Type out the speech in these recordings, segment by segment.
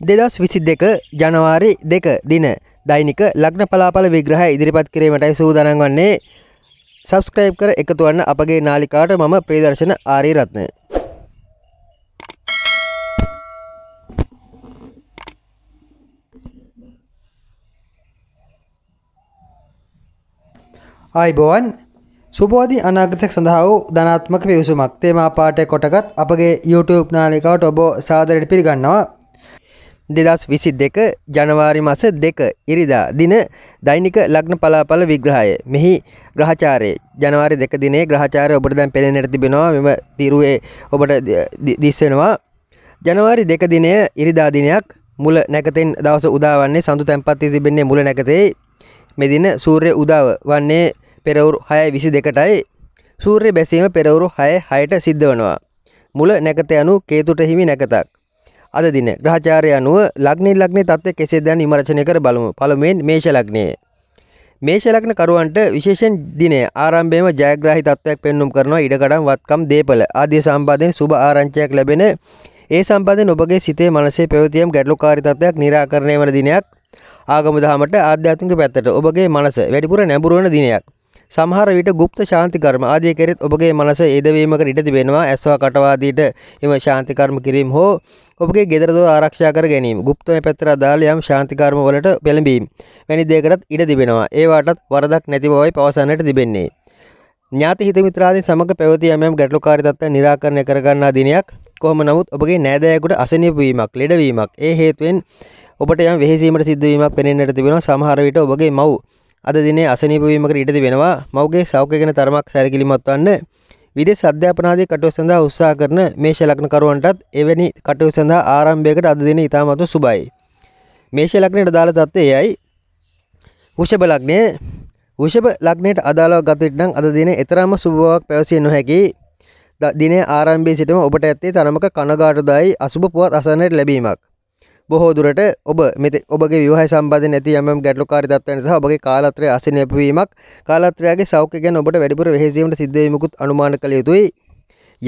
දෙදස් විසි දෙක ජනවාරි දෙක දින දෛනික ලක්න පලාපල විග්‍රහ ඉදිරිපත් කිරීමටයි සූදනන් වන්නේ සබස්ක්‍රයිබ් කර එකතුවන්න අපගේ නාලිකාට මම ප්‍රදර්ශන ආරීරත්නය අයිබෝවන් සුබෝධි අනාගතයක් සඳහා වූ ධනාත්මක පිවිසුමක් තේමා පාටය කොටගත් අපගේ YouTube නාලිකාවට ඔබෝ සාදරයට පිළිගන්නවා දෙදස් විසි දෙක ජනවාරි මස දෙක ඉරිදා දින දෛනික ලග්න පලාපල විග්‍රහය මෙහි ග්‍රහචාරය ජනවාරි දෙක දිනේ ග්‍රහචාරය ඔබට දැන් පෙළෙනට තිබෙනවා මෙම තිරුවේ ඔබට දිස්සෙනවා ජනවාරි දෙක දිනය ඉරිදා දිනයක් මුල නැකතෙන් දවස උදාවන්නේ සඳු තැන්පත්ති තිබෙන්නේ මුල නැකතේ මෙදින සූර්ය උදාව වන්නේ පෙරවුරු හය විසි දෙකටයි සූර්ය බැසීම පෙරවුරු හය හයට සිද්ධ වනවා. මුල නැකත යනු කේතුට හිමි නැකතක්. අද දින ග්‍රහචාරය අනුව ලග්නේ ලග්නේ තත්ත්වය කෙසේද යන විමර්ශනය කර බලමු. පළමුවෙන් මේෂ ලග්නය. මේෂ ලග්න කරුවන්ට විශේෂයෙන් දිනේ ආරම්භයේම ජයග්‍රාහී තත්ත්වයක් පෙන්눔 කරනවා ඉඩකඩම් වත්කම් දේපල ආදී සම්බන්ධයෙන් සුබ ආරංචියක් ලැබෙන ඒ සම්බන්ධයෙන් ඔබගේ සිතේ මනසේ පැවතියම් ගැටලුකාරී තත්ත්වයක් निराකරණය වන දිනයක් ආගම දහමට ආධ්‍යාත්මික පැත්තට ඔබගේ මනස වැඩිපුර නැඹුරු වන දිනයක්. සමහර විට গুপ্ত ශාන්ති කර්ම ආදී කෙරෙත් ඔබගේ මනස යෙදවීමකට ඉඩ තිබෙනවා ඇස්වා කටවාදීට එම ශාන්ති කර්ම කිරීම හෝ ඔබගේ ගෙදර දොර ආරක්ෂා කර ගැනීම গুপ্তමය පැත්තට අදාළ යම් ශාන්ති කර්ම වලට පෙළඹීම වැනි දෙයකටත් ඉඩ තිබෙනවා ඒවාටත් වරදක් නැති බවයි පවසන්නට තිබෙන්නේ ඥාති හිත මිත්‍රාදීන් සමග පැවති යම් යම් ගැටලුකාරී තත්ත්වයන් निराකරණය කරගන්නා දිනයක් කොහොම නමුත් ඔබගේ නෑදෑයෙකුට අසනීප වීමක් ලෙඩවීමක් ඒ හේතුවෙන් ඔබට යම් වෙහෙසීමට සිද්ධවීමක් පෙනෙන්නට තිබෙනවා සමහර විට ඔබගේ මව් අද දිනේ අසනීපවීමකට ඉඩද වෙනවා මවගේ සෞඛ්‍ය ගැන තරමක් සැලකිලිමත් වන්න විදෙස් අධ්‍යාපනාදී කටයුතු සඳහා උත්සාහ කරන මේෂ ලග්නකරුවන්ටත් එවැනි කටයුතු සඳහා ආරම්භයකට අද දින ඉතාමත් සුබයි. මේෂ ලග්නයට අදාළ தත්ත්වය එයයි. වෘෂභ ලග්නය වෘෂභ ලග්නයට අදාළව ගත විට නම් අද දිනේ ඊතරම්ම සුබ බවක් පැවසිය නොහැකි. දිනේ ආරම්භයේ සිටම ඔබට ඇත්තේ තරමක කනගාටුදායි අසුබ පුවත් අසන්නට ලැබීමක්. බොහෝදුරට ඔබ මෙත ඔබගේ විවාහ සම්බන්ධ නැති යම් ගැටලුකාරී තත්ත්වයන් සහ ඔබගේ කාලත්‍රය අසනීප වීමක් කාලත්‍රයගේ සෞඛ්‍ය ගැන ඔබට වැඩිපුර වෙහෙසීමට සිද්ධ වීමකුත් අනුමාන කළ යුතුයි.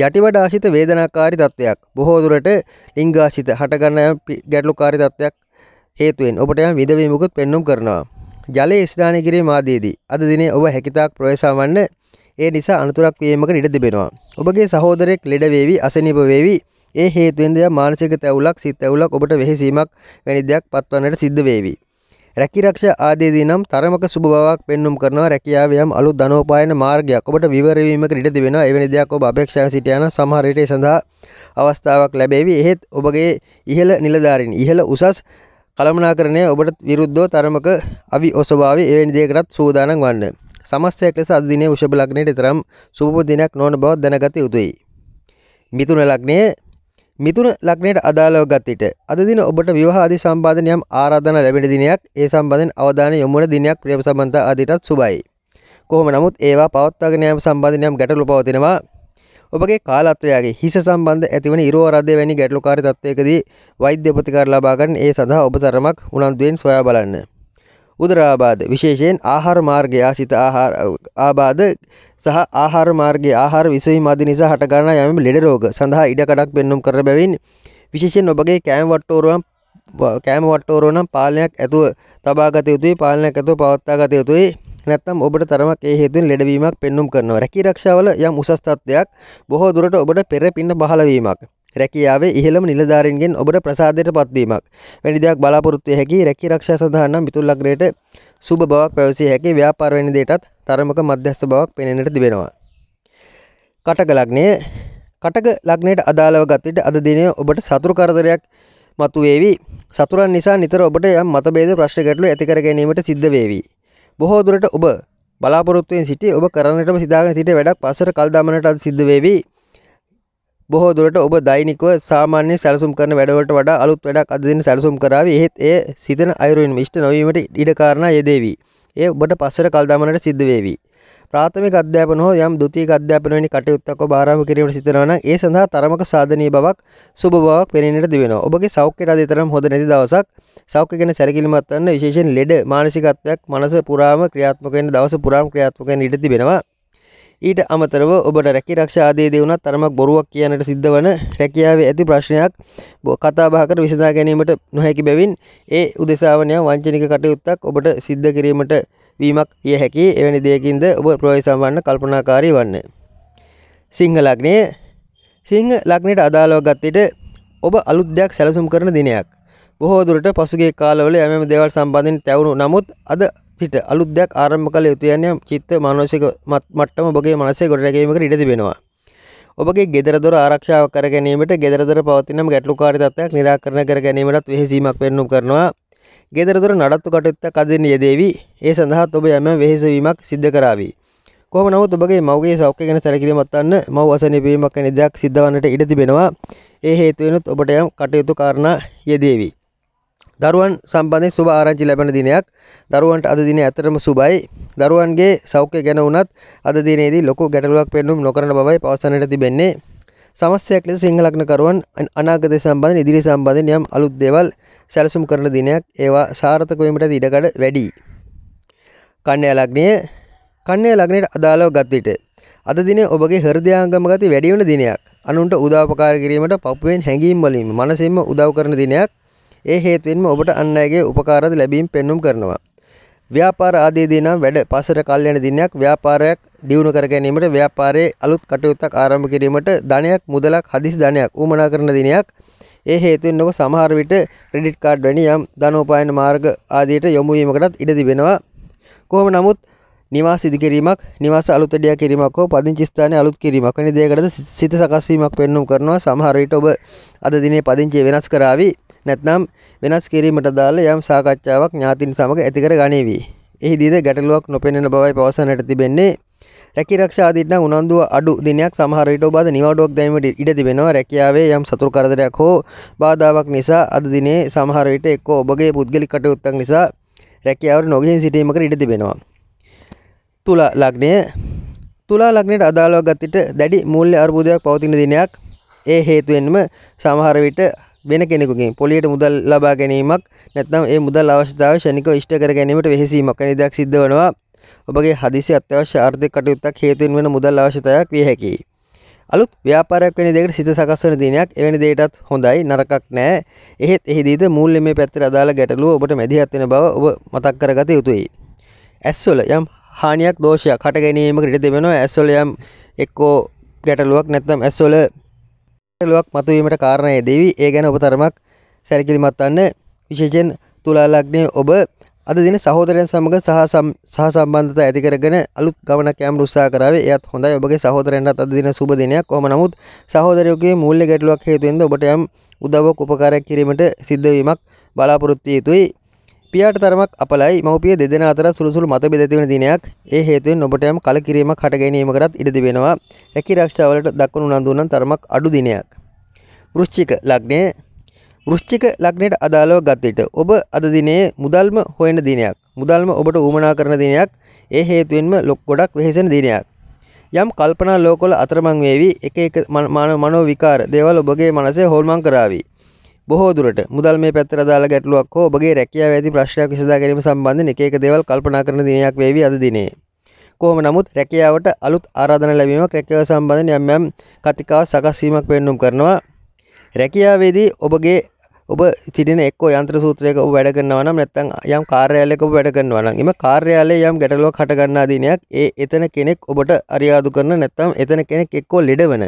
යටිවඩ ආශිත වේදනාකාරී තත්ත්වයක් බොහෝදුරට ලිංගාශිත හටගන්න යම් ගැටලුකාරී තත්ත්වයක් හේතුවෙන් ඔබට යම් විදවීමකුත් පෙන්වුම් කරනවා. ජලයේ ස්නානය කිරීම ආදීදී අද දිනේ ඔබ හැකිතාක් ප්‍රවේශවන්න ඒ නිසා අනතුරක් වීමකට ඉඩ තිබෙනවා. ඔබගේ සහෝදරෙක් ලෙඩ වේවි අසනීප වේවි ඒ හේතුවෙන් දෙයක් මානසික තැවුලක් සිත් ඇවුලක් ඔබට වෙහෙසීමක් වැනි දෙයක් පත්වන්නට සිද්ධ වේවි. රැකිරක්ෂ ආදේදී නම් තරමක සුබ බවක් පෙන්눔 කරනවා රැකියාව යම් අලුත් ධනෝපායන මාර්ගයක් ඔබට විවර වීමක ඉඩ දෙනවා එවැනි දෙයක් ඔබ අපේක්ෂාවෙන් සිට යන සමහර විට ඒ සඳහා අවස්ථාවක් ලැබේවි එහෙත් ඔබගේ ඉහළ නිලධාරීන් ඉහළ උසස් කළමනාකරණය ඔබට විරුද්ධව තරමක අවි ඔසවාවේ එවැනි දෙයකටත් සූදානම් වන්න සමස්තයක් ලෙස අද දිනේ වෘෂභ ලග්නයේ තරම් සුබ දිනක් නොවන බව දැනගත යුතුයි මිථුන ලග්නයේ මිතුන ලක්නයට අදාළව ගත්තිට අද දින ඔබට විවාහාදී සම්බාධනයම් ආරාධන ලැබෙන දිනයක් ඒ සම්බන්ධයෙන් අවධානය යොමුවන දිනයක් ප්‍රිය සම්බන්ධ ආදිටත් සුබයි. කොහොම නමුත් ඒවා පවත්වාගෙන යාම සම්බන්ධ ගැටලු පවතිනවා. ඔබගේ කාලත්‍රයාගේ හිස සම්බන්ධ ඇතිවන ඉරෝරද්‍ය වැනි ගැටලුකාරී තත්ත්වයකදී වෛද්‍ය ප්‍රතිකාර ලබා ගන්න ඒ සඳහා ඔබ තරමක් උනන්දුවෙන් සොයා බලන්න. උදරාබාද විශේෂයෙන් ආහාර මාර්ගය ආසිත ආහාර ආබාධ සහ ආහාර මාර්ගය ආහාර විසවි මදි නිසා හටගන්න යම ලෙඩ රෝග සඳහා ඉඩකඩක් පෙන්නුම් කර බැවින් විශේෂයෙන් ඔබගේ කෑම වට්ටෝරුවන් කෑම වට්ටෝරුවනම් පාලනයක් ඇතුව තබාගත යුතුයි පාලනයක් ඇතුව පවත්තාගත යුතුයි නැත්තම් ඔබට තරමක් ඒ හේතුන් ලෙඩවීමක් පෙන්නුම් කරනවා රැකී රක්ෂාවල යම් උසස් තත්ත්වයක් බොහෝ දුරට ඔබට පෙර පින්න පහළවීමක් රැකියාවේ ඉහළම නිලධාරීන්ගෙන් ඔබට ප්‍රසාදයට පත්වීමක්. වැනි දෙයක් බලාපොරොත්තු වෙ හැකි රැකී ආරක්ෂා සඳහා නම් මිතුල් අග්‍රයට සුබ බවක් පැවසිය හැකි ව්‍යාපාර වෙන දෙයටත් තරමක මධ්‍යස්ථ බවක් පෙනෙන්නට තිබෙනවා. කටක ලග්නය කටක ලග්නයට අදාළව ගතවිට අද දිනය ඔබට සතුරු කරදරයක් මතුවේවි. සතුරන් නිසා නිතර ඔබට යම් මතභේද ප්‍රශ්න ගැටලු ඇති කර ගැනීමට සිද්ධ වේවි. බොහෝ දුරට ඔබ බලාපොරොත්තුෙන් සිටි ඔබ කරන්නටම සිතාගෙන සිට වැඩක් පස්සට කල් දමනට අද සිද්ධ වේවි. බොහෝ දුරට ඔබ දෛනිකව සාමාන්‍ය සැලසුම් කරන වැඩවලට වඩා අලුත් වැඩක් අදදින සැලසුම් කරාව එහෙත් ඒ සිතන අයුරුවෙන් විෂ්ට නොවීමට ඉඩකාරණ යෙදේවී. ඒ ඔබට පස්සර කල්දාමනට සිද්ධ වේවී. ප්‍රාථමික අධ්‍යාපන හෝ යම් ද්විතීක අධ්‍යාපන වැනි කටයුත්තක් ඔබ ආරම්භ කිරීමට සිතනවා නම් ඒ සඳහා තරමක සාධනීය බවක් සුබ බවක් පෙනෙන්නට දිවෙනවා. ඔබගේ සෞඛ්‍යයට අධිතරම් හොඳ නැති දවසක් සෞඛ්‍ය ගැන සැලකිලිමත් වන්න විශේෂයෙන් ලෙඩ මානසිකත්වයක් මනස පුරාම ක්‍රියාත්මක වෙන දවස පුරාම ක්‍රියාත්මක වෙන්න ඉඩ තිබෙනවා. ඊට අමතරව ඔබට රැකි රක්ෂාදේ දෙවුණත් තරමක් බොරුවක් කියනට සිද්ධ වන රැකියාවේ ඇති ප්‍රශ්නයක් කතාබාකට විසඳා ගැනීමට නොහැකි බැවින් ඒ උදෙසාවනය වංචනික කටයුත්තක් ඔබට සිද්ධ කිරීමට වීමක් විය හැකි එවැනි දෙයකින්ද ඔබ ප්‍රවේශම්වන්න කල්පනාකාරී වන්න. සිංහ ලග්නය සිංහ ලග්නයට අදාළව ගත්තට ඔබ අලුද්‍යයක් සැලසුම් කරන දිනයක්. බොහෝදුරට පසුගේ කාලවල යම දෙවල් සම්බන්ධින් තැවුණු නමුත් අද සිට අලුත් දෙයක් ආරම්භ කළ යුතු යන්නේ චිත්ත මානසික මට්ටම ඔබගේ මනසේ ගොඩනැගීමකට ඉඩ තිබෙනවා. ඔබගේ ගෙදර දොර ආරක්ෂාව කර ගැනීමට ගෙදර දොර පවතිනම් ගැටලුකාරී තත්ත්වයක් निराකරණය කර ගැනීමටත් වෙහෙසීමක් වෙන්නු කරනවා. ගෙදර දොර නඩත්තු කටයුත්තක් අදින්න යෙදේවි. ඒ සඳහා ඔබ යම් වෙහෙසවීමක් සිද්ධ කරાવી. කොහොම නමුත් ඔබගේ මවගේ සෞඛ්‍ය ගැන සැලකිලිමත් වන්න මව අසනීපීමක් ගැන දෙයක් සිද්ධ වන්නට ඉඩ තිබෙනවා. ඒ හේතුවෙනුත් ඔබට යම් කටයුතු කාරණා යෙදේවි. දරුවන් සම්බන්ධය සුභ ආරංචි ලැබෙන දිනයක් දරුවන්ට අද දිනේ ඇත්තටම සුබයි දරුවන්ගේ සෞඛ්‍ය ගැන වුණත් අද දිනේදී ලොකු ගැටලුවක් පෙන්නුම් නොකරන බවයි පවසන්නට තිබෙන්නේ සමස්යක් ලෙස සිංහ ලග්නකරුවන් අනාගතය සම්බන්ධ ඉදිරි සම්බන්ධයෙන් යම් අලුත් දේවල් සැලසුම් කරන දිනයක් ඒවා සාර්ථක වීමට ඉඩකඩ වැඩි කන්‍යා ලග්නය කන්‍යා ලග්නයට අදාළව ගත් විට අද දිනේ ඔබගේ හෘදයාංගම ගති වැඩි වෙන දිනයක්. අනුන්ට උදව්පකාර කිරීමට පපුවෙන් හැඟීම් වලින් මනසින්ම උදව් කරන දිනයක්. ඒ හේතුවෙන්ම ඔබට අන් අයගේ උපකාරද ලැබීම් පෙන්눔 කරනවා. ව්‍යාපාර ආදීදී නම් වැඩ පසට කල් යන දිනයක් ව්‍යාපාරයක් දියුණු කර ගැනීමට ව්‍යාපාරයේ අලුත් කටයුත්තක් ආරම්භ කිරීමට ධනයක් මුදලක් හදිසි ධනයක් උමනා කරන දිනයක් ඒ හේතුවෙන් ඔබ සමහර විට ක්‍රෙඩිට් කාඩ් වැනි යම් ධනෝපායන මාර්ග ආදියට යොමු වීමකටත් ඉඩ තිබෙනවා. කොහොම නමුත් නිවාස ඉදි කිරීමක්, නිවාස අලුත් දෙයක් කිරීමක් හෝ පදිංචි ස්ථානය අලුත් කිරීමක් වැනි දෙයකටද සිත සකස් වීමක් වෙන්නුම් කරනවා. සමහර විට ඔබ අද දිනේ පදිංචිය වෙනස් කරાવી නැත්නම් වෙනස් කිරීමට දාල යම් සාකච්ඡාවක් ඥාතින් සමග ඇතිකර ගනීවි. එහිදීද ගැටලුවක් නොපෙනෙන බවයි පවසන්නට තිබෙන්නේ. රැකී ආරක්ෂා ආදීට නම් උනන්දුව අඩු දිනයක් සමහර විට ඔබ අද නිවාඩුවක් දැමීමට ඉඩ තිබෙනවා. රැකියාවේ යම් සතුරු කරදරයක් හෝ බාධාවක් නිසා අද දිනේ සමහර විට එක්ක ඔබගේ පුද්ගලික කටයුත්තක් නිසා රැකියාවට නොගෙහින් සිටීමකට ඉඩ තිබෙනවා. තුලා ලග්නය තුලා ලග්නයට අදාළව ගත විට දැඩි මූල්‍ය අර්බුදයක් පවතින දිනයක් ඒ හේතුවෙන්ම සමහර විට වෙන කෙනෙකුගේ පොලියට මුදල් ලබා ගැනීමක් නැත්නම් ඒ මුදල් අවශ්‍යතාව ෂණිකව ඉෂ්ට කර ගැනීමට වෙහෙසීමක් වෙන ඉදක් සිද්ධ වෙනවා ඔබගේ හදිසි අත්‍යවශ්‍ය ආර්ථික කටයුත්තක් හේතුවෙන් වෙන මුදල් අවශ්‍යතාවයක් විය හැකියි අලුත් ව්‍යාපාරයක් වෙන දෙයකට සිත සකස් වන දිනයක් එවැනි දෙයටත් හොඳයි නරකක් නැහැ. එහෙත් එහිදීද මූල්‍යමය පැත්තට අදාළ ගැටලුව ඔබට මැදිහත් වෙන බව ඔබ මතක් කරගත යුතුයි. ඇස්වල යම් හානියක් දෝෂයක් හට ගැනීමකට ඉඩ දෙවෙනවා. ඇස්වල යම් එක්කෝ ගැටලුවක් නැත්නම් ඇස්වල ලොවක් මතුවීමට කාරණය දෙවි ඒ ගැන ඔබ තරමක් සැලකිලිමත් වන්න විශේෂයෙන් තුලාලග්නය ඔබ අද දින සහෝදරයන් සමඟ සහ සම්බන්ධත ඇතිකරගෙන අලුත් ගමනක් යම් රුස්සා කරාවේ එයත් හොඳයි ඔබගේ සහෝදරයන්ටත් අද දින සුබ දිනයක් කොහොම නමුත් සහෝදරයෝගේ මූල්‍ය ගැටලුවක් හේතුවෙන්ද ඔබට යම් උදව්වක් උපකාරයක් කිරීමට සිද්ධවීමක් බලාපොරොත්තු යුතුයි පියාට තරමක් අපලයි මවපිය දෙදෙන අතර සුළුසුළු මත බෙද ඇතිවන දිනයක් ඒ හේතුවෙන් ඔබට යම් කලකිරීමක් හට ගැනීමකටත් ඉඩ වෙනවා රැකී ආරක්ෂාවලට දක්වන උනන්දු නම් තරමක් අඩු දිනයක් වෘශ්චික ලග්නය වෘශ්චික ලග්නයට අදාළව ගත් විට ඔබ අද දිනේ මුදල්ම හොයන දිනයක් මුදල්ම ඔබට ඌමනා කරන දිනයක් ඒ හේතුවෙන්ම ලොක් ගොඩක් වෙහෙසෙන දිනයක් යම් කල්පනා ලෝකවල අතරමං වේවි එක එක මනෝ විකාර දේවල් ඔබගේ මනසේ හොල්මන් කරાવી බොහෝදුරට මුදල් මේ පැත්තර දාලා ගැටලුවක් හෝ ඔබගේ රැකියාව ඇති ප්‍රශ්නයක් විසඳා ගැනීම සම්බන්ධයෙන් එක එක දේවල් කල්පනා කරන දිනයක් වේවි අද දිනේ. කොහොම නමුත් රැකියාවට අලුත් ආරාධන ලැබීමක් රැකියාව සම්බන්ධයෙන් යම් යම් කතිකාව සකස් වීමක් පෙන්නුම් කරනවා. රැකියාවේදී ඔබගේ ඔබ සිටින එක් යන්ත්‍ර සූත්‍රයක ඔබ වැඩ කරනවනම් නැත්තම් යම් කාර්යාලයක ඔබ වැඩ කරනවා නම් එම කාර්යාලයේ යම් ගැටලුවක් හට ගන්නා දිනයක් ඒ එතන කෙනෙක් ඔබට අරියාදු කරන නැත්තම් එතන කෙනෙක් එක්කෝ ලෙඩවන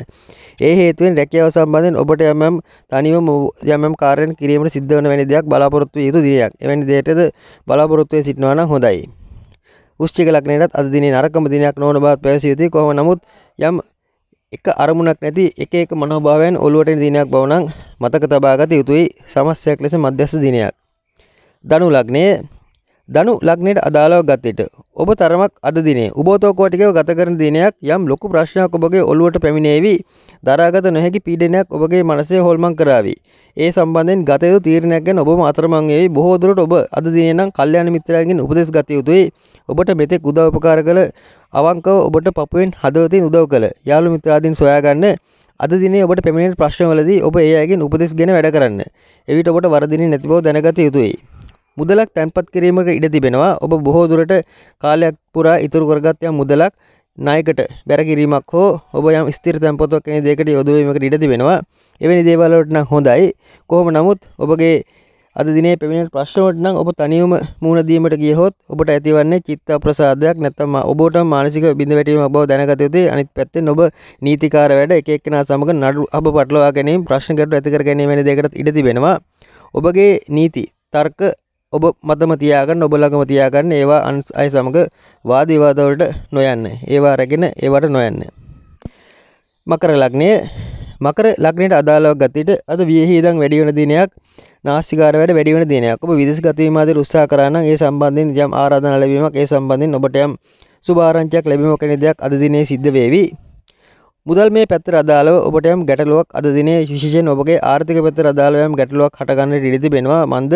ඒ හේතුවෙන් රැකියාව සම්බන්ධයෙන් ඔබට යම් තනිවම යම් කාර්යයන් කිරීමට සිද්ධ වන වැනි දෙයක් බලාපොරොත්තු විය යුතු දිනයක් එවැනි දෙයකද බලාපොරොත්තු වෙ සිටිනවා නම් හොඳයි වෘෂ්චික ලග්නයටත් අද දිනේ නරකම දිනයක් නොවන බවත් පැවසිය යුතුයි. කොහොම නමුත් යම් එක අරමුණක් නැති එක එක මනෝභාවයන් ඔලුවට දිනයක් බව නම් මතක තබා ගත යුතුයි සමස්යක් ලෙස මධ්‍යස්ථ දිනයක්. ධනු ලග්නයේ ධනු ලග්නයට අදාළව ගතයට ඔබ තරමක් අද දිනේ උබෝතෝකෝටිකව ගත කරන දිනයක් යම් ලොකු ප්‍රශ්නයක් ඔබගේ ඔළුවට පැමිණේවි දරාගත නොහැකි පීඩනයක් ඔබගේ මනසේ හොල්මන් කරાવી ඒ සම්බන්ධයෙන් ගත යුතු තීරණයක් ගැන ඔබම අතරමං වේවි බොහෝ දුරට ඔබ අද දිනේ නම් කල්යාණ මිත්‍රයන්ගෙන් උපදෙස් ගත යුතුයි ඔබට මෙතෙක් උදව් උපකාර කළ අවංකව ඔබට පපුවෙන් හදවතින් උදව් කළ යාළු මිත්‍රාදීන් සොයා ගන්න අද දිනේ ඔබට පැමිණෙන ප්‍රශ්නවලදී ඔබ ඒ අයගෙන් උපදෙස් ගෙන වැඩ කරන්න එවිට ඔබට වරදින්නේ නැති බව දැනගත යුතුයි මුදලක් තැන්පත් කිරීමක ඉඩ තිබෙනවා ඔබ බොහෝ දුරට කාලයක් පුරා ඉතුරු කරගත් යම් මුදලක් නායකට බැරකිරීමක් හෝ ඔබ යම් ස්ථිර තැන්පොතක් කෙන දෙකට යොදුවීමකට ඉඩ තිබෙනවා එවැනි දේවල්වලට නම් හොඳයි කොහොම නමුත් ඔබගේ අද දිනේ පැමිණෙන ප්‍රශ්නවලට නම් ඔබ තනියම මුහුණ දීමට ගියහොත් ඔබට ඇතිවන්නේ චිත්ත අප්‍රසාදයක් නැත්නම් ඔබට මානසික බිඳ වැටීමක් බව දැනගත යුතුයි අනිත් පැත්තෙන් ඔබ නීතිකාර වැඩ එක එක්කෙනා සමග නඩු අප පටලවා ගැනීම ප්‍රශ්න ගැටලු ඇති කර ගැනීම වැනි දෙයකට ඉඩ තිබෙනවා ඔබගේ නීති තර්ක ඔබ මතම තියාගන්න ඔබලගම තියාගන්න ඒවා අන් අය සමඟ වාදවිවාදවලට නොයන්න ඒවා රැගෙන ඒවට නොයන්න මකර ලග්නය මකර ලග්නයට අදාළව ගතට අද වියහිදං වැඩිවන දිනයක් නාස්සිකාර වැඩ වැඩිවන දිනයක් ඔබ විදෙස් ගතීමමාද උත්සා කරන්න ඒ සම්බන්ධින් යම් ආරාධන ලැබීමක් ඒ සම්බන්ධින් ඔබට යම් සුභාරංචයක් ලැබීම කෙනෙ දෙයක් අද දිනේ සිද්ධ වේවී මුදල් මේ පැත්තර අදාළව ඔබට යම් ගැටලුවක් අද දිනේ විශේෂයෙන් ඔබගේ ආර්ථික පැත්තර අදාළව යම් ගැටලුවක් හටගන්න ඉඩ තිබෙනවා මන්ද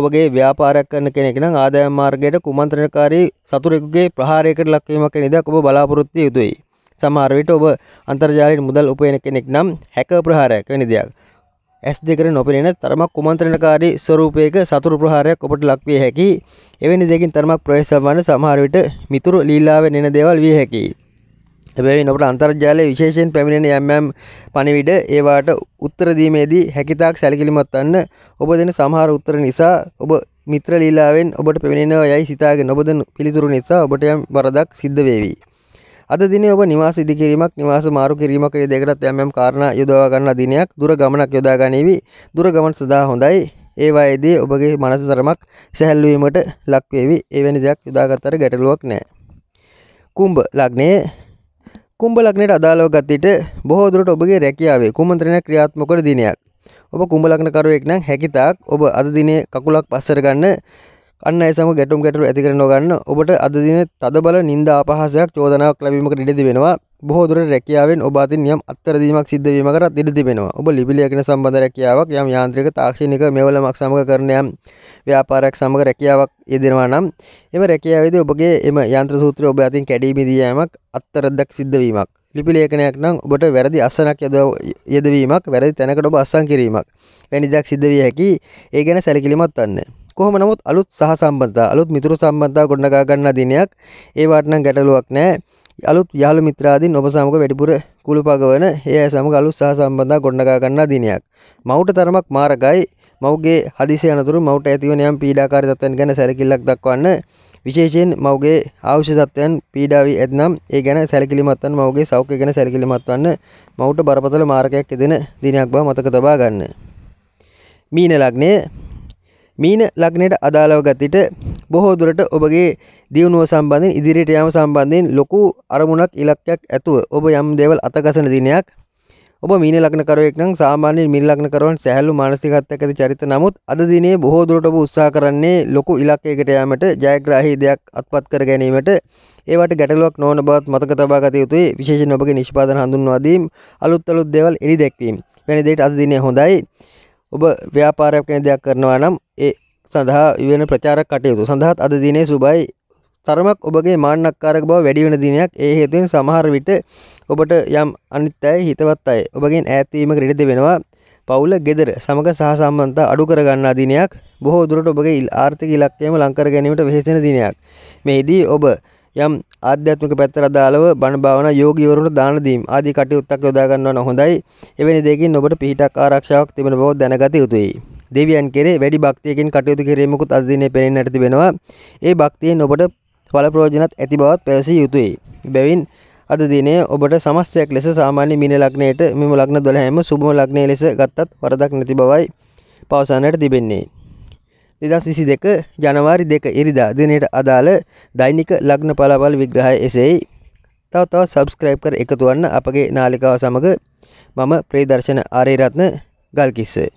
ඔබගේ ව්‍යාපාරයක් කරන කෙනෙක් නම් ආදායම් මාර්ගයට කුමන්ත්‍රණකාරී සතුරෙකුගේ ප්‍රහාරයකට ලක්වීමක් වෙන ඉඩක් ඔබ බලාපොරොත්තු යුතුයි සමහර විට ඔබ අන්තර්ජාලයෙන් මුදල් උපයන කෙනෙක් නම් හැක ප්‍රහාරයක් වෙන දෙයක් ඇස් දෙකට නොපෙනෙන තරමක් කුමන්ත්‍රණකාරී ස්වරූපයක සතුරු ප්‍රහාරයක් ඔබට ලක්විය හැකි එවැනි දෙකින් තරමක් ප්‍රවේශ වන සමහර විට මිතුරු ලීලාවෙන් එන දේවල් විය හැකියි එබැවින් ඔබට අන්තර්ජාලය විශේෂයෙන් පැමිණෙන යම්යම් පණිවිඩ ඒවාට උත්තරදීමේදී හැකිතාක් සැලකිලිමත් වන්න ඔබ දෙන සමහර උත්තර නිසා ඔබ මිත්‍ර ලීලාවෙන් ඔබට පැමිණෙනවා යයි සිතාගෙන ඔබ දෙන පිළිතුරු නිසා ඔබට යම් වරදක් සිද්ධ වේවි. අද දිනේ ඔබ නිවාස ඉදිකිරීමක් නිවාස මාරු කිරීමක් ඒ දෙකටත් යම්යම් කාරණා යොදවා ගන්නා දිනයක් දුර ගමනක් යොදා ගනිවි. දුර ගමන සඳහා හොඳයි. ඒ වයේදී ඔබගේ මනස තරමක් සැහැල්ලු වීමට ලක් වේවි. එවැනි දෙයක් යොදාගත්තර ගැටලුවක් නැහැ. කුම්භ ලග්නයේ කුම්ඹලක්නට අදාළව ගත්තට බොහෝදුරට ඔබගේ රැකියාවේ කුමන්ත්‍රණ ක්‍රියාත්මකට දිනයක් ඔබ කුඹලක්නකරුවෙක් නම් හැකිතාක් ඔබ අද දිනේ කකුලක් පස්සර ගන්න අන්න එසම ගැටුම් ගැටලු ඇති කර නොගන්න ඔබට අදදින තදබල නින්ද අපහසයක් චෝදනාවක් ලැබීමකට ඉඩදි වෙනවා බොහෝදුර රැකියාවෙන් ඔබාතින් යම් අත්තරදීමක් සිද්ධවීමකට ඉඩදි වෙනවා ඔබ ලිපිලියකන සම්බඳ රැකියාවක් යම් යාන්ත්‍රික තාක්ෂණික මෙවලමක් සමඟ කරනයම් ව්‍යාපාරයක් සමඟ රැකියාවක් යෙදෙනවා නම් එම රැකියාවේදී ඔබගේ එම යන්ත්‍ර සූත්‍රය ඔබ අතින් කැඩීමේදී යෑමක් අත්තරද්දක් සිද්ධවීමක් ලිපිලේඛනයක් නම් ඔබට වැරදි අසනක් යදවීමක් වැරදි තැනකට ඔබ අස්සං කිරීමක් වැනිදක් සිද්ධ විය හැකි ඒ ගැන සැලකිලිමත් වන්නේ කොහොම නමුත් අලුත් සහ සම්බන්ධතා අලුත් මිතුරු සම්බන්ධතා ගොඩනගා ගන්න දිනයක් ඒවාටන ගැටලුවක් නෑ අලුත් යාළු මිත්‍රාදී ඔබ සමග වැඩිපුර කුළු පගවන ඒ සමග අලුත් සහ සම්බන්ධතා ගොඩනගා ගන්නා දිනයක් මවුට තරමක් මාරකයි මවගේ හදිසි අනතුරු මවුට ඇතිවන යම් පීඩාකාරී තත්ත්වයන් ගැන සැලකිල්ලක් දක්වන්න විශේෂයෙන් මවගේ අවශ්‍ය තත්ත්වයන් පීඩාවී ඇත්නම් ඒ ගැන සැලකිලිමත් වන්න මවගේ සෞඛ්‍ය ගැන සැලකිලිමත් වන්න මවුට බරපතල මාර්ගයක් යෙදෙන දිනයක් බව මතක තබා ගන්න. මීන ලග්නයේ මීන ලග්නයට අදාළව ගතිට බොහෝ දුරට ඔබගේ දියුණුව සම්බන්ධයෙන් ඉදිරියට යාම සම්බන්ධයෙන් ලොකු අරමුණක් ඉලක්කයක් ඇතුව ඔබ යම් දේවල් අතගසන දිනයක් ඔබ මීන ලග්නකරුවෙක් නම් සාමාන්‍යයෙන් මීන ලග්නකරුවන් සැහැල්ලු මානසිකත්වයක ඇති චරිත නමුත් අද දිනේ බොහෝ දුරට ඔබ උත්සාහ කරන්නේ ලොකු ඉලක්කයකට යාමට ජයග්‍රාහී දෙයක් අත්පත් කර ගැනීමට ඒවට ගැටලුවක් නොවන බවත් මතක තබා ගත යුතුයි විශේෂයෙන් ඔබගේ නිෂ්පාදන හඳුන්වා දීම අලුත් අලුත් දේවල් එළි දැක්වීම වැනි දේට අද දිනේ හොඳයි ඔබ ව්‍යාපාරයක් වෙන දෙයක් කරනවා නම් ඒ සඳහා වෙන ප්‍රචාරක කටයුතු සඳහාත් අද දිනේ සුබයි තරමක් ඔබගේ මාන්නක්කාරක බව වැඩි වෙන දිනයක් ඒ හේතුවෙන් සමහර විට ඔබට යම් අනිත් අය හිතවත් අය ඔබගෙන් ඈත් වීමකට ඉඩ දෙවෙනවා පවුල ගෙදර සමග සහ සම්බන්ධතා අඩු කර ගන්නා දිනයක් බොහෝ දුරට ඔබගේ ආර්ථික ඉලක්කයම ලං කර ගැනීමට වෙහෙසෙන දිනයක්. මේදී ඔබ යම් ආධ්‍යාත්මික පැත්තට අදාළව බණ භාවනා යෝගීවරුන්ට දාන දීම් ආදී කටයුත්තක් යොදා ගන්නවා නම් හොඳයි. එවැනි දෙයකින් ඔබට පිහිටක් ආරක්ෂාවක් තිබෙන බව දැනගත යුතුයි. දෙවියන් කෙරේ වැඩි භක්තියකින් කටයුතු කිරීමකුත් අද දිනේ පෙනෙන්නට තිබෙනවා. ඒ භක්තියෙන් ඔබට ඵල ප්‍රයෝජනත් ඇති බවත් පැවසිය යුතුයි. බැවින් අද දිනේ ඔබට සමස්තයක් ලෙස සාමාන්‍ය මීන ලග්නයට මෙම ලග්න 12ම සුබම ලග්නයේ ලෙස ගත්තත් වරදක් නැති බවයි පවසන්නට තිබෙන්නේ. දෙදස් විසි දෙක ජනවාරි දෙක ඉරිදා දිනයට අදාළ දෛනික ලග්න පලාපල් විග්‍රහය එසෙයි තව තව සබස්ක්‍රයිබ් කර එකතුවන්න අපගේ නාලිකාව සමඟ මම ප්‍රේදර්ශන ආරේරත්න ගල්කිස්සේ